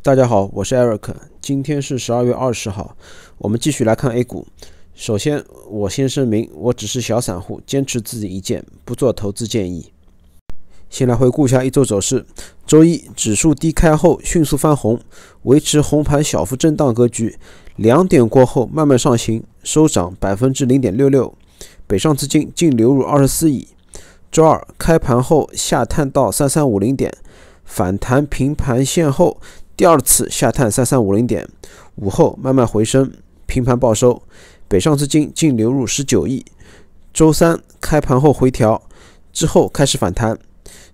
大家好，我是 Eric。今天是十二月二十号，我们继续来看 A 股。首先，我先声明，我只是小散户，坚持自己意见，不做投资建议。先来回顾一下一周走势。周一，指数低开后迅速翻红，维持红盘小幅震荡格局。两点过后慢慢上行，收涨百分之零点六六，北上资金净流入二十四亿。周二，开盘后下探到三三五零点，反弹平盘线后。第二次下探三三五零点，午后慢慢回升，平盘报收。北上资金净流入十九亿。周三开盘后回调，之后开始反弹，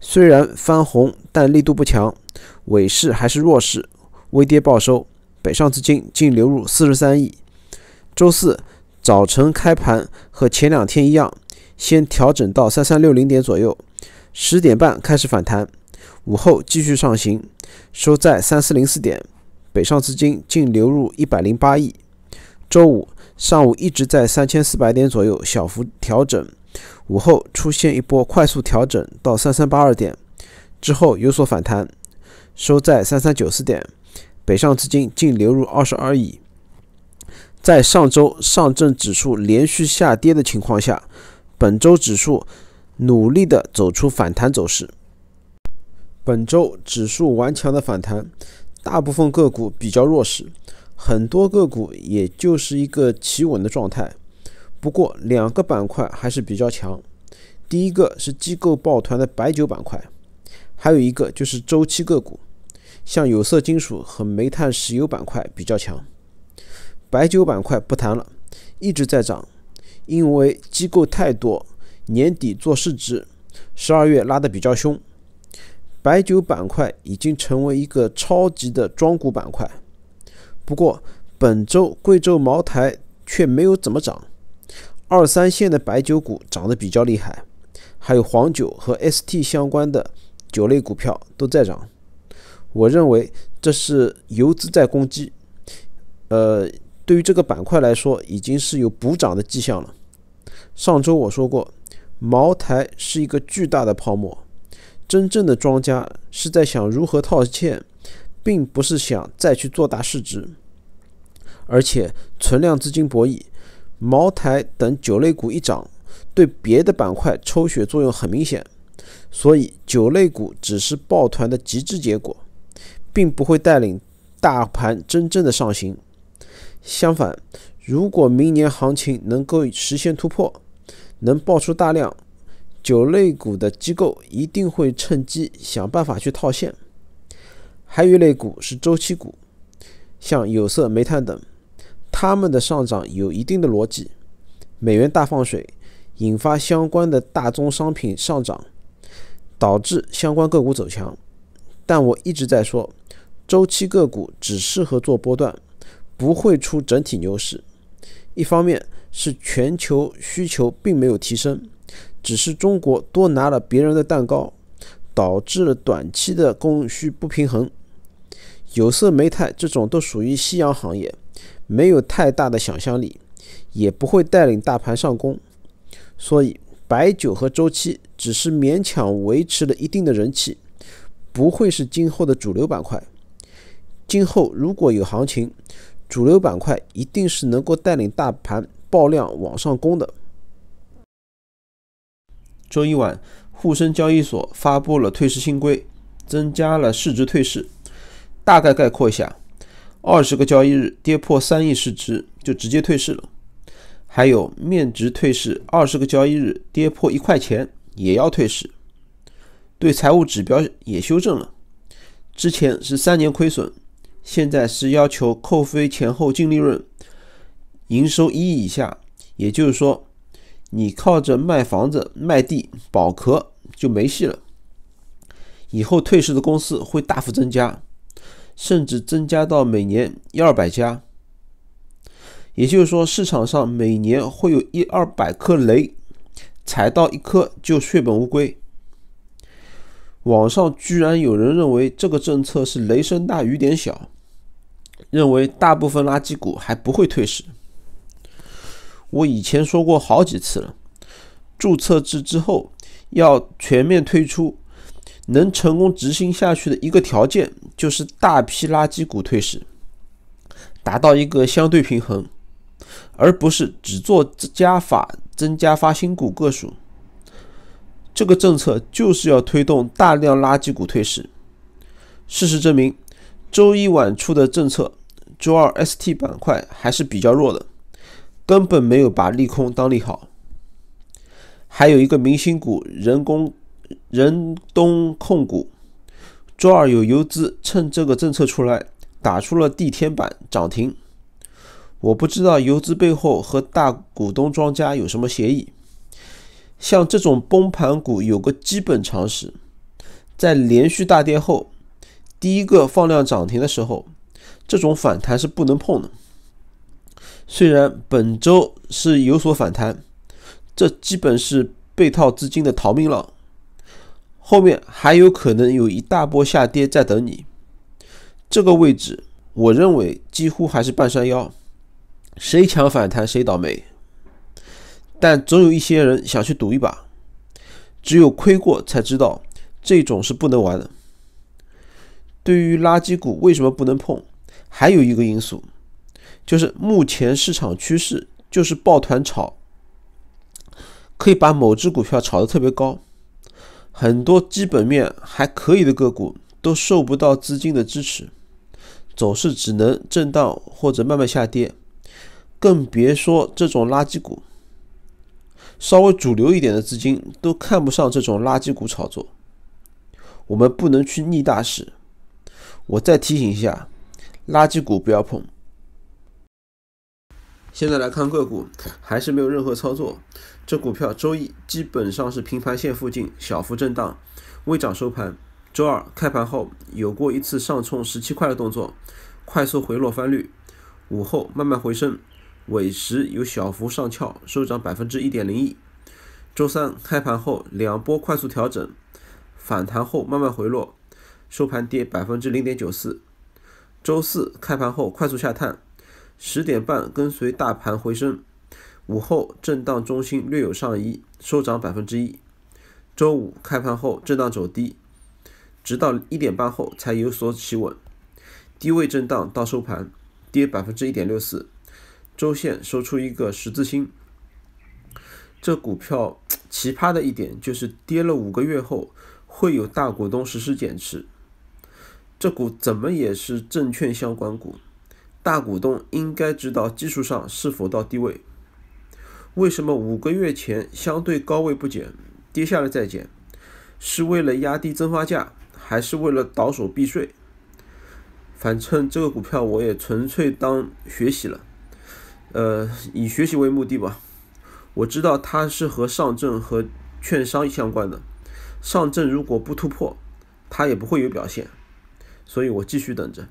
虽然翻红，但力度不强，尾市还是弱势，微跌报收。北上资金净流入四十三亿。周四早晨开盘和前两天一样，先调整到三三六零点左右，十点半开始反弹。午后继续上行，收在三四零四点，北上资金净流入一百零八亿。周五上午一直在三千四百点左右小幅调整，午后出现一波快速调整到三三八二点，之后有所反弹，收在三三九四点，北上资金净流入二十二亿。在上周上证指数连续下跌的情况下，本周指数努力的走出反弹走势。本周指数顽强的反弹，大部分个股比较弱势，很多个股也就是一个企稳的状态。不过两个板块还是比较强，第一个是机构抱团的白酒板块，还有一个就是周期个股，像有色金属和煤炭石油板块比较强。白酒板块不谈了，一直在涨，因为机构太多，年底做市值，十二月拉的比较凶。白酒板块已经成为一个超级的庄股板块。不过，本周贵州茅台却没有怎么涨，二三线的白酒股涨得比较厉害，还有黄酒和 ST 相关的酒类股票都在涨。我认为这是游资在攻击。呃，对于这个板块来说，已经是有补涨的迹象了。上周我说过，茅台是一个巨大的泡沫。真正的庄家是在想如何套现，并不是想再去做大市值。而且存量资金博弈，茅台等酒类股一涨，对别的板块抽血作用很明显。所以酒类股只是抱团的极致结果，并不会带领大盘真正的上行。相反，如果明年行情能够实现突破，能爆出大量。酒类股的机构一定会趁机想办法去套现，还有一类股是周期股，像有色、煤炭等，它们的上涨有一定的逻辑。美元大放水，引发相关的大宗商品上涨，导致相关个股走强。但我一直在说，周期个股只适合做波段，不会出整体牛市。一方面是全球需求并没有提升。只是中国多拿了别人的蛋糕，导致了短期的供需不平衡。有色、煤炭这种都属于夕阳行业，没有太大的想象力，也不会带领大盘上攻。所以，白酒和周期只是勉强维持了一定的人气，不会是今后的主流板块。今后如果有行情，主流板块一定是能够带领大盘爆量往上攻的。周一晚，沪深交易所发布了退市新规，增加了市值退市。大概概括一下，二十个交易日跌破三亿市值就直接退市了。还有面值退市，二十个交易日跌破一块钱也要退市。对财务指标也修正了，之前是三年亏损，现在是要求扣非前后净利润、营收一亿以下，也就是说。你靠着卖房子、卖地保壳就没戏了。以后退市的公司会大幅增加，甚至增加到每年一二百家。也就是说，市场上每年会有一二百颗雷，踩到一颗就血本无归。网上居然有人认为这个政策是雷声大雨点小，认为大部分垃圾股还不会退市。我以前说过好几次了，注册制之后要全面推出，能成功执行下去的一个条件就是大批垃圾股退市，达到一个相对平衡，而不是只做加法，增加发行股个数。这个政策就是要推动大量垃圾股退市。事实证明，周一晚出的政策，周二 ST 板块还是比较弱的。根本没有把利空当利好。还有一个明星股人工人东控股，周二有游资趁这个政策出来打出了地天板涨停。我不知道游资背后和大股东庄家有什么协议。像这种崩盘股有个基本常识，在连续大跌后第一个放量涨停的时候，这种反弹是不能碰的。虽然本周是有所反弹，这基本是被套资金的逃命浪，后面还有可能有一大波下跌在等你。这个位置，我认为几乎还是半山腰，谁抢反弹谁倒霉。但总有一些人想去赌一把，只有亏过才知道这种是不能玩的。对于垃圾股为什么不能碰，还有一个因素。就是目前市场趋势就是抱团炒，可以把某只股票炒得特别高，很多基本面还可以的个股都受不到资金的支持，走势只能震荡或者慢慢下跌，更别说这种垃圾股，稍微主流一点的资金都看不上这种垃圾股炒作，我们不能去逆大势。我再提醒一下，垃圾股不要碰。现在来看个股，还是没有任何操作。这股票周一基本上是平盘线附近小幅震荡，微涨收盘。周二开盘后有过一次上冲十七块的动作，快速回落翻绿，午后慢慢回升，尾时有小幅上翘，收涨百分之一点零一。周三开盘后两波快速调整，反弹后慢慢回落，收盘跌百分之零点九四。周四开盘后快速下探。十点半跟随大盘回升，午后震荡中心略有上移，收涨百分之一。周五开盘后震荡走低，直到一点半后才有所企稳，低位震荡到收盘，跌百分之一点六四，周线收出一个十字星。这股票奇葩的一点就是跌了五个月后会有大股东实施减持，这股怎么也是证券相关股。大股东应该知道技术上是否到低位。为什么五个月前相对高位不减，跌下来再减，是为了压低增发价，还是为了倒手避税？反正这个股票我也纯粹当学习了，呃，以学习为目的吧。我知道它是和上证和券商相关的，上证如果不突破，它也不会有表现，所以我继续等着。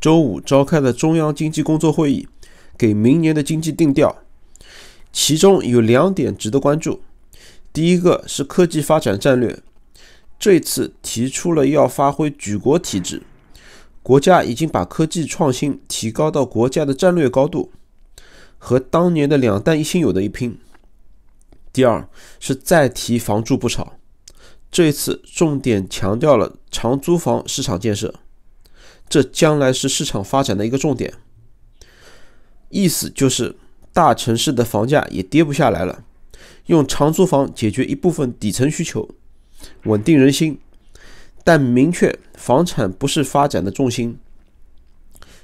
周五召开的中央经济工作会议，给明年的经济定调，其中有两点值得关注。第一个是科技发展战略，这次提出了要发挥举国体制，国家已经把科技创新提高到国家的战略高度，和当年的两弹一星有的一拼。第二是再提房住不炒，这次重点强调了长租房市场建设。这将来是市场发展的一个重点，意思就是大城市的房价也跌不下来了，用长租房解决一部分底层需求，稳定人心，但明确房产不是发展的重心。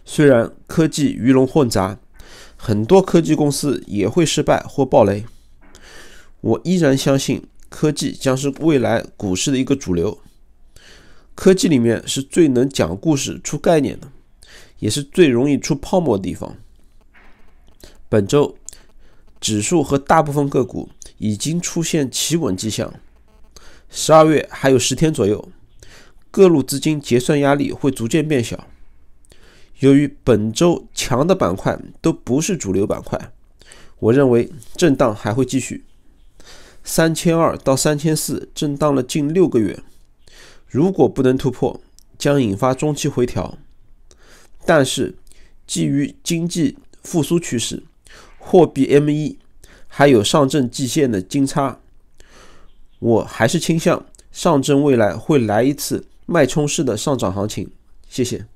虽然科技鱼龙混杂，很多科技公司也会失败或爆雷，我依然相信科技将是未来股市的一个主流。科技里面是最能讲故事、出概念的，也是最容易出泡沫的地方。本周指数和大部分个股已经出现企稳迹象，十二月还有十天左右，各路资金结算压力会逐渐变小。由于本周强的板块都不是主流板块，我认为震荡还会继续。三千二到三千四震荡了近六个月。如果不能突破，将引发中期回调。但是，基于经济复苏趋势、货币 M1，还有上证季线的金叉，我还是倾向上证未来会来一次脉冲式的上涨行情。谢谢。